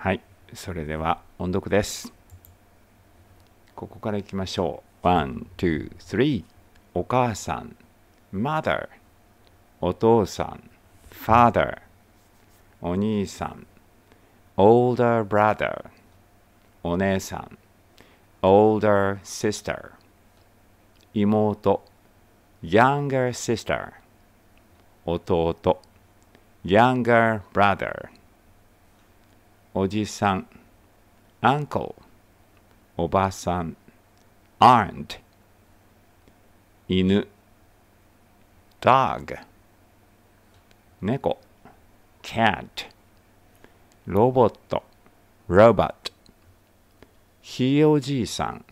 はいそれでは音読ですここからいきましょう123お母さん mother お父さん father お兄さん older brother お姉さん older sister 妹 younger sister 弟 younger brother おじさん uncle おばさん aunt 犬 dog 猫 cat ロボット robot ひいおじいさん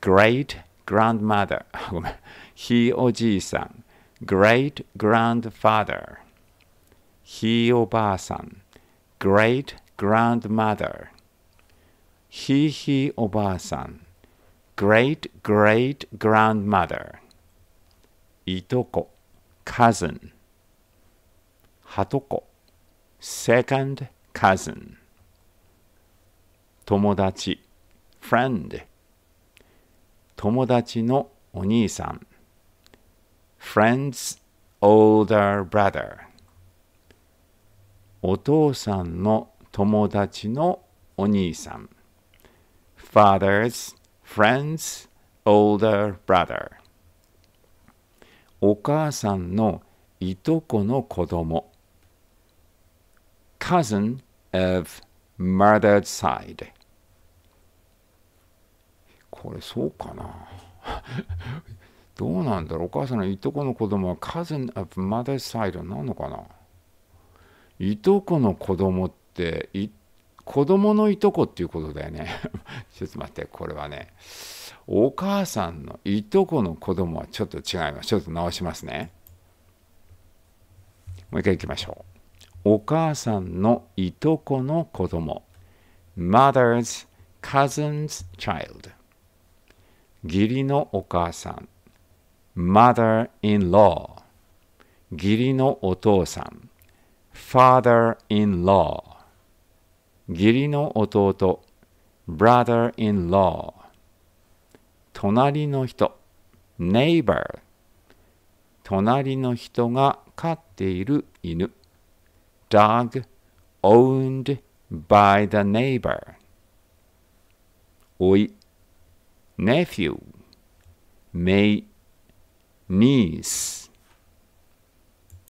great grandmother ごめんひいおじいさん great grandfather ひいおばあさん great grandmother ひいひいおばあさん great great grandmother いとこ cousin はとこ second cousin 友達 friend 友達のお兄さん friend's older brother お父さんの友達のお兄さん father's friend's older brother お母さんのいとこの子供 cousin of murdered side これそうかなどうなんだろうお母さんのいとこの子供は cousin of mother's side なのかないとこの子供ってって子供のいとこっていうことだよね ちょっと待ってこれはねお母さんのいとこの子供はちょっと違いますちょっと直しますねもう一回いきましょうお母さんのいとこの子供 mother's cousin's child 義理のお母さん mother-in-law 義理のお父さん father-in-law 義理の弟 brother-in-law 隣の人 neighbor 隣の人が飼っている犬 dog owned by the neighbor おい nephew い niece